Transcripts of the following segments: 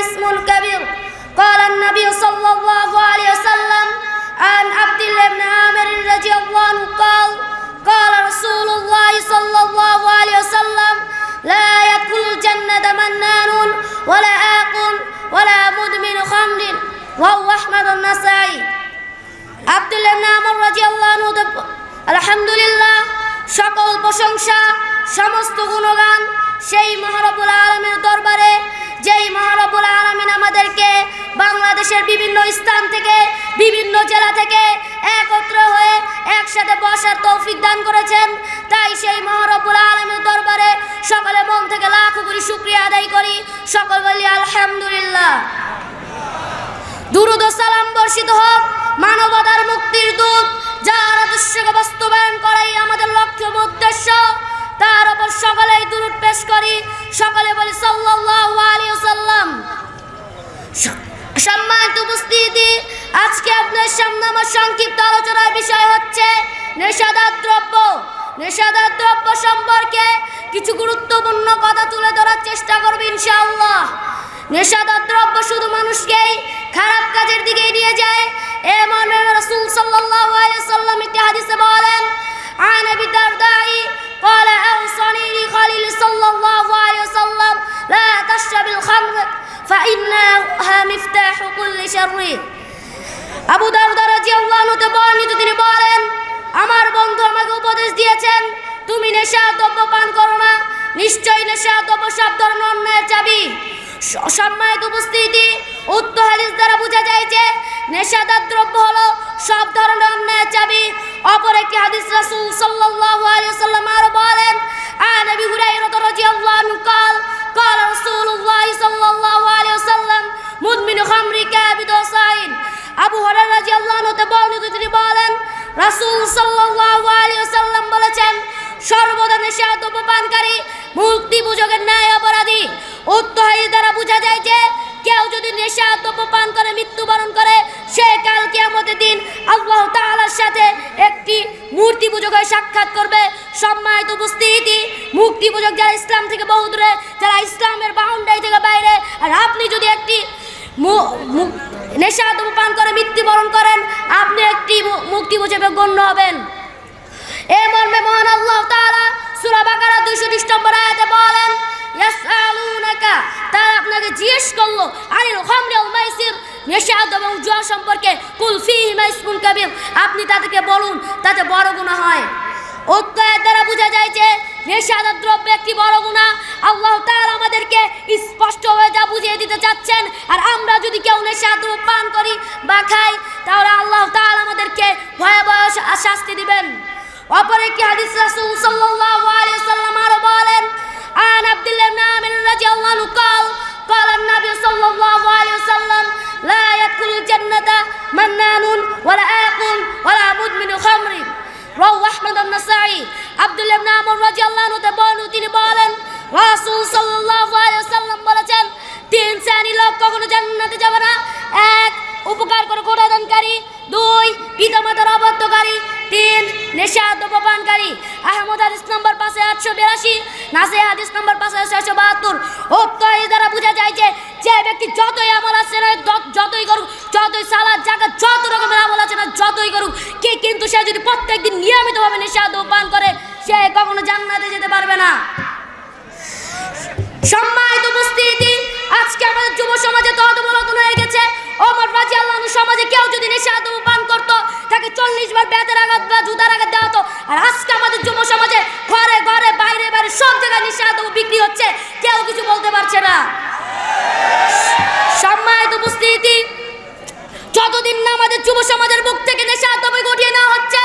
اسم كبير قال النبي صلى الله عليه وسلم عن عبد الله بن عامر رضي الله عنه قال قال رسول الله صلى الله عليه وسلم لا يدخل الجنة منان ولا آق ولا مدمن خمر وهو أحمد النسائي عبد الله بن عامر رضي الله عنه الحمد لله সকল প্রশংসা شمس تغنغان شيء محرب العالم দরবারে বিভিন্ন স্থান থেকে বিভিন্ন জেলা থেকে একত্র হয়ে একসাথে বসার তৌফিক দান করেছেন তাই সেই মহরবুল আলমের দরবারে সকলে মন থেকে লাখ করি শুক্রিয়া আদায় করি সকল বলি আলহামদুলিল্লাহ দুরুদ সালাম বর্ষিত হোক মানবতার মুক্তির দূত যার আদর্শকে বাস্তবায়ন করাই আমাদের লক্ষ্য উদ্দেশ্য তার উপর সকলেই দুরুদ পেশ করি সকলে বলি সাল্লাহ আজকে আপনার সামনে আমার সংক্ষিপ্ত আলোচনার বিষয় হচ্ছে নেশাদার দ্রব্য নেশাদার দ্রব্য সম্পর্কে কিছু গুরুত্বপূর্ণ কথা তুলে ধরার চেষ্টা করবো ইনশাআল্লাহ নেশাদার দ্রব্য শুধু মানুষকেই খারাপ কাজের দিকে নিয়ে যায় এ মানের রাসূল সাল্লাল্লাহু আলাইহি সাল্লাম একটি হাদিসে বলেন عن ابي قال اوصاني لي خليل صلى الله عليه وسلم لا تشرب الخمر فانها مفتاح كل شر আবু দারদারা জিয়াল্লাহতে বর্ণিত তিনি বলেন আমার বন্ধু আমাকে উপদেশ দিয়েছেন তুমি নেশা দ্রব্য পান করো না নিশ্চয়ই নেশা দ্রব্য সব ধরনের অন্যায়ের চাবি সম্মানিত উপস্থিতি উক্ত হাদিস দ্বারা বোঝা যায় যে নেশাদার দ্রব্য হলো সব ধরনের অন্যায়ের চাবি অপর একটি হাদিস রাসুল সাল্লাল্লাহু আলাইহি ওয়াসাল্লাম আরো বলেন আ নবী হুরায়রা রাদিয়াল্লাহু আনহু হতে বর্ণিত তিনি বলেন রাসুল সাল্লাম বলেছেন সর্বদা নেশা দ্রব্যপানকারী মুক্তি পূজকের ন্যায় অপরাধী উত্তহারি দ্বারা বোঝা যায় যে কেউ যদি নেশা দ্রব্যপান করে মৃত্যুবরণ করে সে কালকে আমাদের দিন আল্লাহ তাআলার সাথে একটি মূর্তি পূজক হয়ে সাক্ষাৎ করবে সম্মানিত উপস্থিতি মুক্তি পূজক যারা ইসলাম থেকে বহু দূরে যারা ইসলামের বাউন্ডারি থেকে বাইরে আর আপনি পরিপূর্ণ হবেন এ মর্মে মহান আল্লাহ তাআলা সূরা বাকারা 230 নম্বর আয়াতে বলেন ইয়াসআলুনাকা তারা আপনাকে জিজ্ঞেস করলো আনিল খামরি ওয়াল মাইসির নেশাদ এবং জুয়া সম্পর্কে কুল ফিহিমা ইসমুন কাবির আপনি তাদেরকে বলুন তাতে বড় গুনাহ হয় অধ্যায়ের দ্বারা বোঝা যায় যে নেশাদার দ্রব্য একটি বড় গুণা আল্লাহ তার আমাদেরকে স্পষ্টভাবে যা বুঝিয়ে দিতে চাচ্ছেন আর আমরা যদি কেউ নেশা দ্রব্য পান করি বা খাই তাহলে আল্লাহ তার আমাদেরকে ভয়াবহ শাস্তি দিবেন অপর একটি হাদিস রাসুল সাল্লাহ আলিয়া সাল্লাম আরো আমর রাদিয়াল্লাহু তে বর্ণিত তিনি বলেন রাসূল সাল্লাল্লাহু আলাইহি সাল্লাম বলেছেন তিন শ্রেণীর লোক কখনো জান্নাতে যাবে না এক উপকার করে গোদাদানকারী দুই পিতামাতার অবাধ্যকারী তিন নেশা দ্রব্যপানকারী আহমদ হাদিস নম্বর পাঁচশো আটশো বিরাশি নাসে হাদিস নম্বর পাঁচশো ছয়শো বাহাত্তর উক্ত এই দ্বারা বোঝা যায় যে যে ব্যক্তি যতই আমল আছে না যতই করুক যতই সালাদ জায়গা যত রকমের আমল আছে না যতই করুক কে কিন্তু সে যদি প্রত্যেকদিন নিয়মিতভাবে নেশা দ্রব্যপান করে সে কখনো জান্নাতে যেতে পারবে না সম্মানিত উপস্থিতি আজকে আমাদের যুব সমাজে তদমূলতন হয়ে গেছে ওমর রাজি আল্লাহ সমাজে কেউ যদি নেশা আদম পান করতো তাকে চল্লিশ বার ব্যাতের আঘাত বা জুতার আঘাত দেওয়া হতো আর আজকে আমাদের যুব সমাজে ঘরে ঘরে বাইরে বাইরে সব জায়গায় নেশা আদম বিক্রি হচ্ছে কেউ কিছু বলতে পারছে না সম্মানিত উপস্থিতি যতদিন না আমাদের যুব সমাজের মুখ থেকে নেশা আদম গঠিয়ে নেওয়া হচ্ছে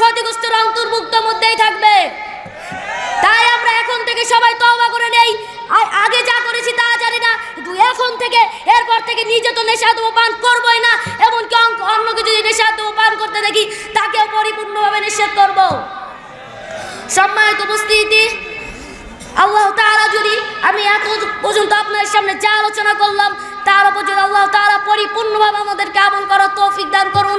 ক্ষতিগ্রস্তের অন্তর্ভুক্ত মধ্যেই থাকবে তাই আমরা এখন থেকে সবাই তওবা করে নেই আগে যা করেছি তা জানি না কিন্তু এখন থেকে এরপর থেকে নিজে তো নেশা পান করবোই না এমনকি অন্যকে যদি নেশা পান করতে দেখি তাকেও পরিপূর্ণভাবে নিষেধ করব সম্মানিত উপস্থিতি আল্লাহ তারা যদি আমি এত পর্যন্ত আপনার সামনে যা আলোচনা করলাম তার উপর যদি আল্লাহ তারা পরিপূর্ণভাবে আমাদেরকে আমল করার তৌফিক দান করুন